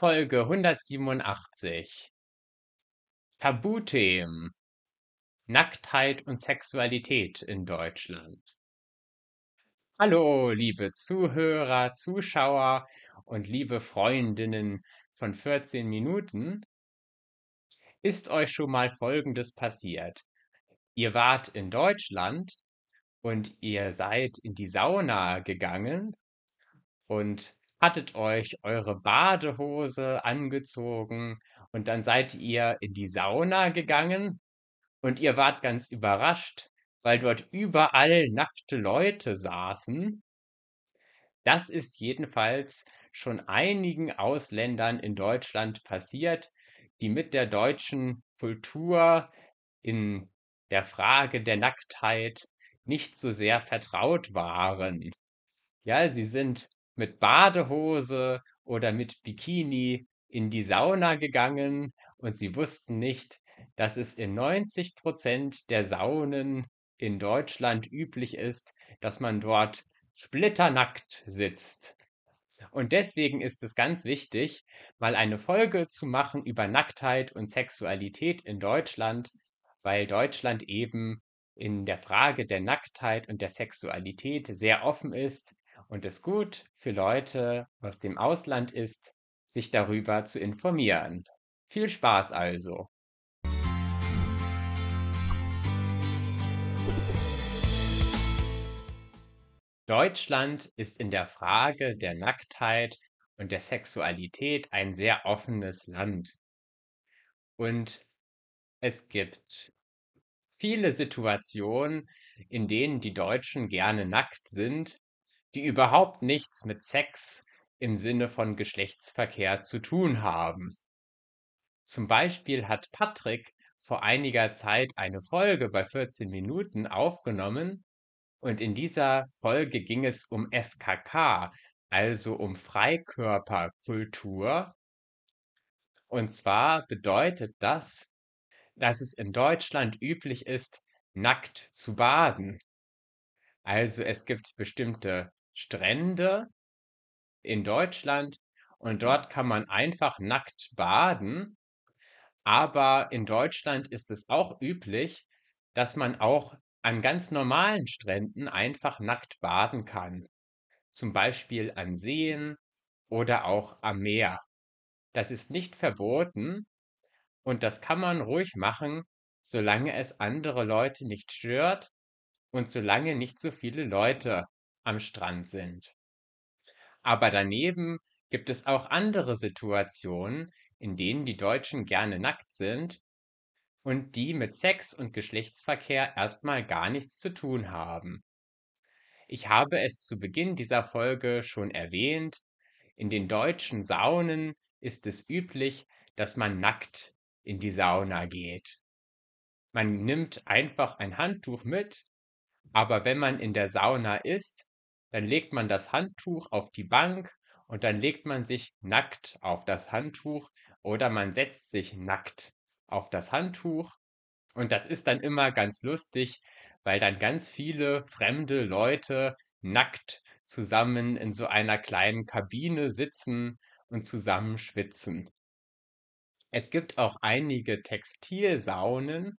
Folge 187 Tabuthemen Nacktheit und Sexualität in Deutschland. Hallo, liebe Zuhörer, Zuschauer und liebe Freundinnen von 14 Minuten. Ist euch schon mal Folgendes passiert? Ihr wart in Deutschland und ihr seid in die Sauna gegangen und hattet euch eure Badehose angezogen und dann seid ihr in die Sauna gegangen und ihr wart ganz überrascht, weil dort überall nackte Leute saßen. Das ist jedenfalls schon einigen Ausländern in Deutschland passiert, die mit der deutschen Kultur in der Frage der Nacktheit nicht so sehr vertraut waren. Ja, sie sind mit Badehose oder mit Bikini in die Sauna gegangen und sie wussten nicht, dass es in 90 Prozent der Saunen in Deutschland üblich ist, dass man dort splitternackt sitzt. Und deswegen ist es ganz wichtig, mal eine Folge zu machen über Nacktheit und Sexualität in Deutschland, weil Deutschland eben in der Frage der Nacktheit und der Sexualität sehr offen ist und es gut für Leute aus dem Ausland ist, sich darüber zu informieren. Viel Spaß also! Deutschland ist in der Frage der Nacktheit und der Sexualität ein sehr offenes Land. Und es gibt viele Situationen, in denen die Deutschen gerne nackt sind die überhaupt nichts mit Sex im Sinne von Geschlechtsverkehr zu tun haben. Zum Beispiel hat Patrick vor einiger Zeit eine Folge bei 14 Minuten aufgenommen und in dieser Folge ging es um FKK, also um Freikörperkultur. Und zwar bedeutet das, dass es in Deutschland üblich ist, nackt zu baden. Also es gibt bestimmte Strände in Deutschland und dort kann man einfach nackt baden. Aber in Deutschland ist es auch üblich, dass man auch an ganz normalen Stränden einfach nackt baden kann. Zum Beispiel an Seen oder auch am Meer. Das ist nicht verboten und das kann man ruhig machen, solange es andere Leute nicht stört und solange nicht so viele Leute am Strand sind. Aber daneben gibt es auch andere Situationen, in denen die Deutschen gerne nackt sind und die mit Sex und Geschlechtsverkehr erstmal gar nichts zu tun haben. Ich habe es zu Beginn dieser Folge schon erwähnt, in den deutschen Saunen ist es üblich, dass man nackt in die Sauna geht. Man nimmt einfach ein Handtuch mit, aber wenn man in der Sauna ist, dann legt man das Handtuch auf die Bank und dann legt man sich nackt auf das Handtuch oder man setzt sich nackt auf das Handtuch. Und das ist dann immer ganz lustig, weil dann ganz viele fremde Leute nackt zusammen in so einer kleinen Kabine sitzen und zusammen schwitzen. Es gibt auch einige Textilsaunen,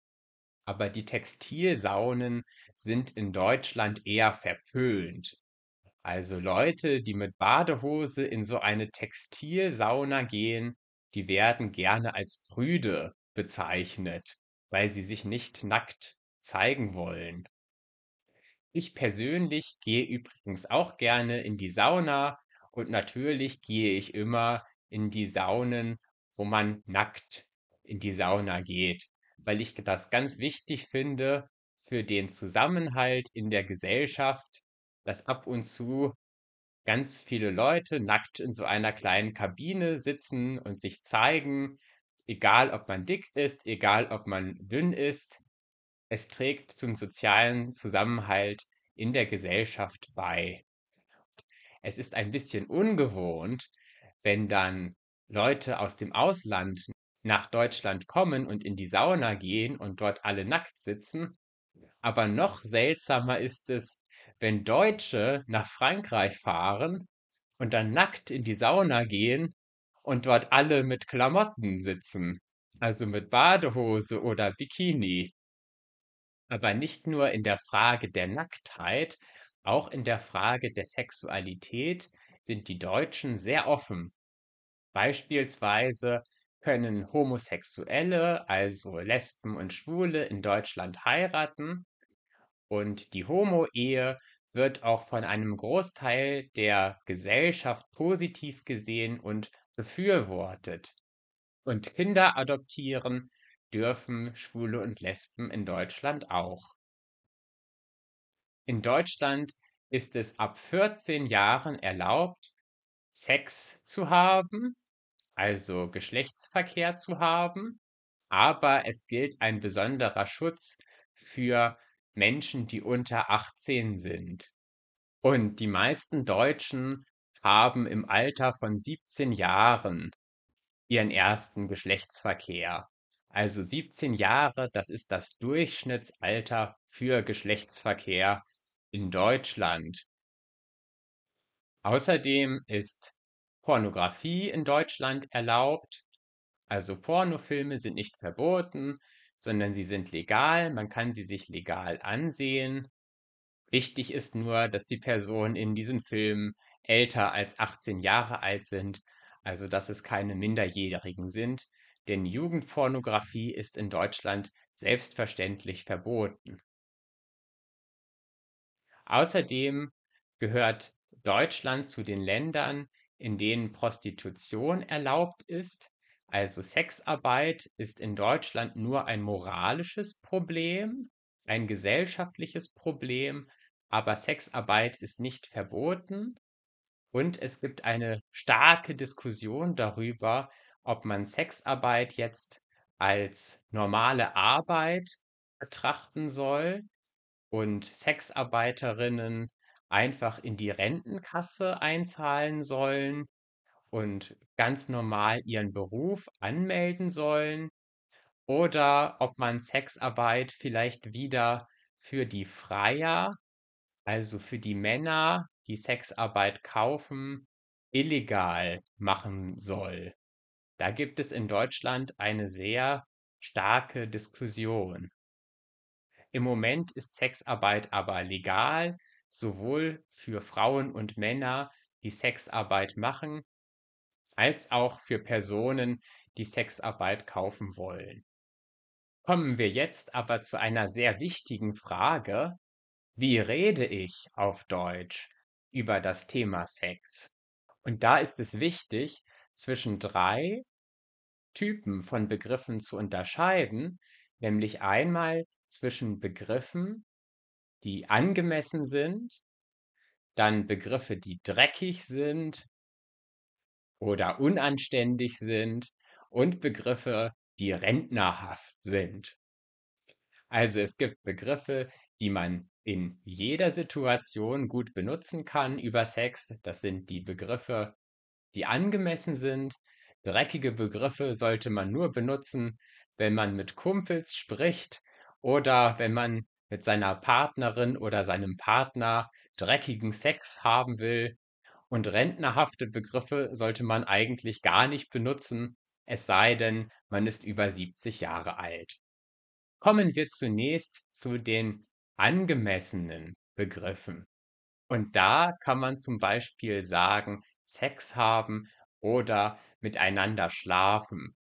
aber die Textilsaunen sind in Deutschland eher verpönt. Also Leute, die mit Badehose in so eine Textilsauna gehen, die werden gerne als Brüde bezeichnet, weil sie sich nicht nackt zeigen wollen. Ich persönlich gehe übrigens auch gerne in die Sauna und natürlich gehe ich immer in die Saunen, wo man nackt in die Sauna geht, weil ich das ganz wichtig finde für den Zusammenhalt in der Gesellschaft, dass ab und zu ganz viele Leute nackt in so einer kleinen Kabine sitzen und sich zeigen, egal ob man dick ist, egal ob man dünn ist. Es trägt zum sozialen Zusammenhalt in der Gesellschaft bei. Es ist ein bisschen ungewohnt, wenn dann Leute aus dem Ausland nach Deutschland kommen und in die Sauna gehen und dort alle nackt sitzen. Aber noch seltsamer ist es, wenn Deutsche nach Frankreich fahren und dann nackt in die Sauna gehen und dort alle mit Klamotten sitzen, also mit Badehose oder Bikini. Aber nicht nur in der Frage der Nacktheit, auch in der Frage der Sexualität sind die Deutschen sehr offen. Beispielsweise können Homosexuelle, also Lesben und Schwule, in Deutschland heiraten, und die Homo-Ehe wird auch von einem Großteil der Gesellschaft positiv gesehen und befürwortet. Und Kinder adoptieren dürfen Schwule und Lesben in Deutschland auch. In Deutschland ist es ab 14 Jahren erlaubt, Sex zu haben, also Geschlechtsverkehr zu haben, aber es gilt ein besonderer Schutz für Menschen, die unter 18 sind. Und die meisten Deutschen haben im Alter von 17 Jahren ihren ersten Geschlechtsverkehr. Also 17 Jahre, das ist das Durchschnittsalter für Geschlechtsverkehr in Deutschland. Außerdem ist Pornografie in Deutschland erlaubt. Also Pornofilme sind nicht verboten, sondern sie sind legal, man kann sie sich legal ansehen. Wichtig ist nur, dass die Personen in diesen Filmen älter als 18 Jahre alt sind, also dass es keine Minderjährigen sind, denn Jugendpornografie ist in Deutschland selbstverständlich verboten. Außerdem gehört Deutschland zu den Ländern, in denen Prostitution erlaubt ist, also Sexarbeit ist in Deutschland nur ein moralisches Problem, ein gesellschaftliches Problem, aber Sexarbeit ist nicht verboten und es gibt eine starke Diskussion darüber, ob man Sexarbeit jetzt als normale Arbeit betrachten soll und Sexarbeiterinnen einfach in die Rentenkasse einzahlen sollen und ganz normal ihren Beruf anmelden sollen oder ob man Sexarbeit vielleicht wieder für die Freier, also für die Männer, die Sexarbeit kaufen, illegal machen soll. Da gibt es in Deutschland eine sehr starke Diskussion. Im Moment ist Sexarbeit aber legal, sowohl für Frauen und Männer, die Sexarbeit machen, als auch für Personen, die Sexarbeit kaufen wollen. Kommen wir jetzt aber zu einer sehr wichtigen Frage. Wie rede ich auf Deutsch über das Thema Sex? Und da ist es wichtig, zwischen drei Typen von Begriffen zu unterscheiden, nämlich einmal zwischen Begriffen, die angemessen sind, dann Begriffe, die dreckig sind oder unanständig sind und Begriffe, die rentnerhaft sind. Also es gibt Begriffe, die man in jeder Situation gut benutzen kann über Sex. Das sind die Begriffe, die angemessen sind. Dreckige Begriffe sollte man nur benutzen, wenn man mit Kumpels spricht oder wenn man mit seiner Partnerin oder seinem Partner dreckigen Sex haben will und rentnerhafte Begriffe sollte man eigentlich gar nicht benutzen, es sei denn, man ist über 70 Jahre alt. Kommen wir zunächst zu den angemessenen Begriffen. Und da kann man zum Beispiel sagen, Sex haben oder miteinander schlafen.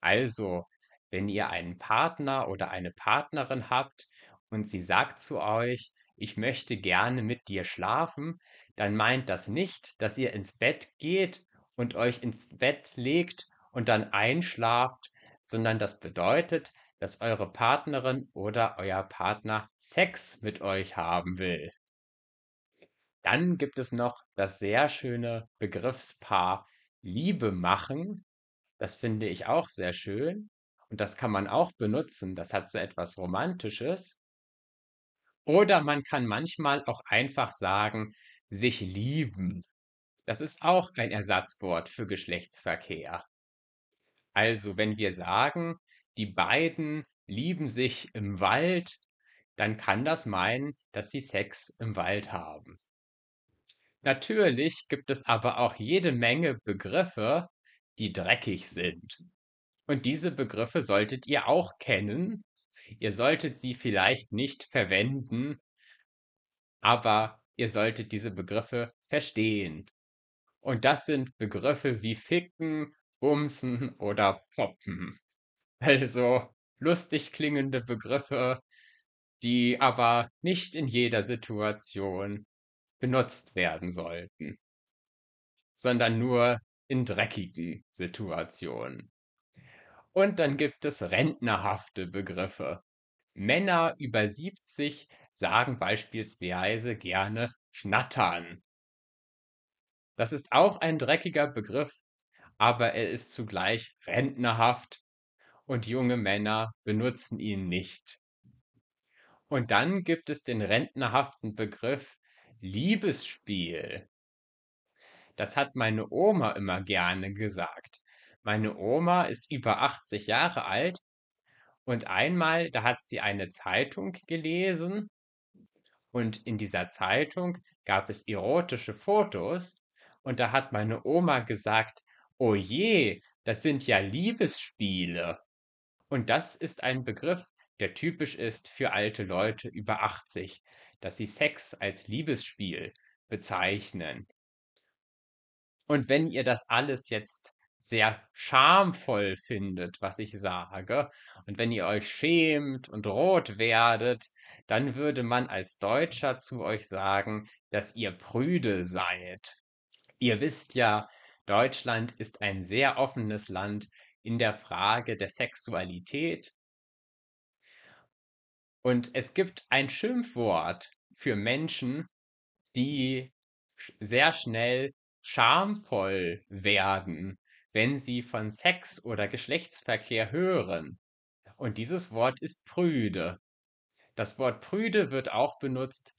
Also, wenn ihr einen Partner oder eine Partnerin habt und sie sagt zu euch, ich möchte gerne mit dir schlafen, dann meint das nicht, dass ihr ins Bett geht und euch ins Bett legt und dann einschlaft, sondern das bedeutet, dass eure Partnerin oder euer Partner Sex mit euch haben will. Dann gibt es noch das sehr schöne Begriffspaar Liebe machen. Das finde ich auch sehr schön. Und das kann man auch benutzen. Das hat so etwas Romantisches. Oder man kann manchmal auch einfach sagen, sich lieben. Das ist auch ein Ersatzwort für Geschlechtsverkehr. Also, wenn wir sagen, die beiden lieben sich im Wald, dann kann das meinen, dass sie Sex im Wald haben. Natürlich gibt es aber auch jede Menge Begriffe, die dreckig sind. Und diese Begriffe solltet ihr auch kennen, Ihr solltet sie vielleicht nicht verwenden, aber ihr solltet diese Begriffe verstehen. Und das sind Begriffe wie ficken, bumsen oder poppen. Also lustig klingende Begriffe, die aber nicht in jeder Situation benutzt werden sollten, sondern nur in dreckigen Situationen. Und dann gibt es rentnerhafte Begriffe. Männer über 70 sagen beispielsweise gerne schnattern. Das ist auch ein dreckiger Begriff, aber er ist zugleich rentnerhaft und junge Männer benutzen ihn nicht. Und dann gibt es den rentnerhaften Begriff Liebesspiel. Das hat meine Oma immer gerne gesagt. Meine Oma ist über 80 Jahre alt und einmal, da hat sie eine Zeitung gelesen und in dieser Zeitung gab es erotische Fotos und da hat meine Oma gesagt, oh je, das sind ja Liebesspiele. Und das ist ein Begriff, der typisch ist für alte Leute über 80, dass sie Sex als Liebesspiel bezeichnen. Und wenn ihr das alles jetzt sehr schamvoll findet, was ich sage. Und wenn ihr euch schämt und rot werdet, dann würde man als Deutscher zu euch sagen, dass ihr prüde seid. Ihr wisst ja, Deutschland ist ein sehr offenes Land in der Frage der Sexualität. Und es gibt ein Schimpfwort für Menschen, die sehr schnell schamvoll werden wenn sie von Sex oder Geschlechtsverkehr hören. Und dieses Wort ist prüde. Das Wort prüde wird auch benutzt,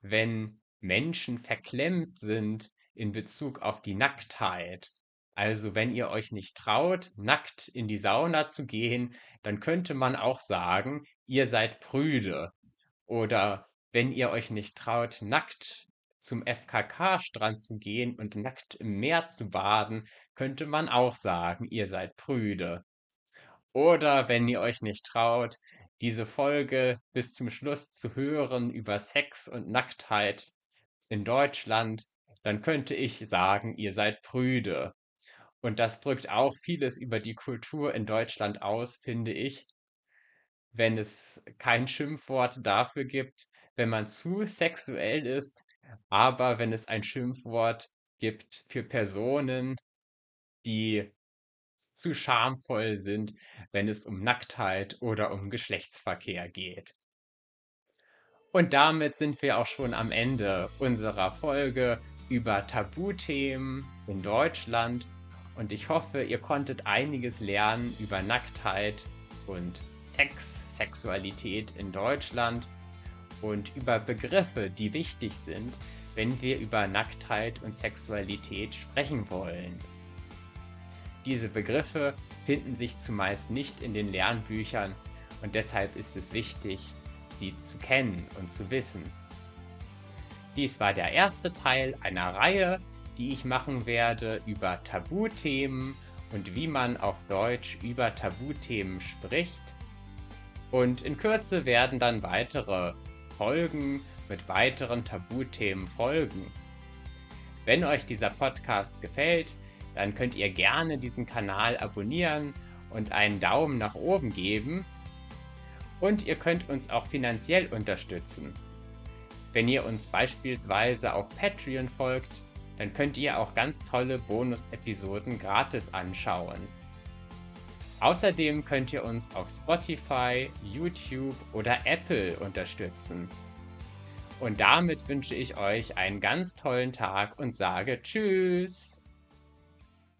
wenn Menschen verklemmt sind in Bezug auf die Nacktheit. Also wenn ihr euch nicht traut, nackt in die Sauna zu gehen, dann könnte man auch sagen, ihr seid prüde. Oder wenn ihr euch nicht traut, nackt zum FKK-Strand zu gehen und nackt im Meer zu baden, könnte man auch sagen, ihr seid prüde. Oder wenn ihr euch nicht traut, diese Folge bis zum Schluss zu hören über Sex und Nacktheit in Deutschland, dann könnte ich sagen, ihr seid prüde. Und das drückt auch vieles über die Kultur in Deutschland aus, finde ich, wenn es kein Schimpfwort dafür gibt, wenn man zu sexuell ist, aber wenn es ein Schimpfwort gibt für Personen, die zu schamvoll sind, wenn es um Nacktheit oder um Geschlechtsverkehr geht. Und damit sind wir auch schon am Ende unserer Folge über Tabuthemen in Deutschland. Und ich hoffe, ihr konntet einiges lernen über Nacktheit und Sex, Sexualität in Deutschland und über Begriffe, die wichtig sind, wenn wir über Nacktheit und Sexualität sprechen wollen. Diese Begriffe finden sich zumeist nicht in den Lernbüchern und deshalb ist es wichtig, sie zu kennen und zu wissen. Dies war der erste Teil einer Reihe, die ich machen werde über Tabuthemen und wie man auf Deutsch über Tabuthemen spricht. Und in Kürze werden dann weitere Folgen mit weiteren Tabuthemen folgen. Wenn euch dieser Podcast gefällt, dann könnt ihr gerne diesen Kanal abonnieren und einen Daumen nach oben geben. Und ihr könnt uns auch finanziell unterstützen. Wenn ihr uns beispielsweise auf Patreon folgt, dann könnt ihr auch ganz tolle Bonus-Episoden gratis anschauen. Außerdem könnt ihr uns auf Spotify, YouTube oder Apple unterstützen. Und damit wünsche ich euch einen ganz tollen Tag und sage Tschüss!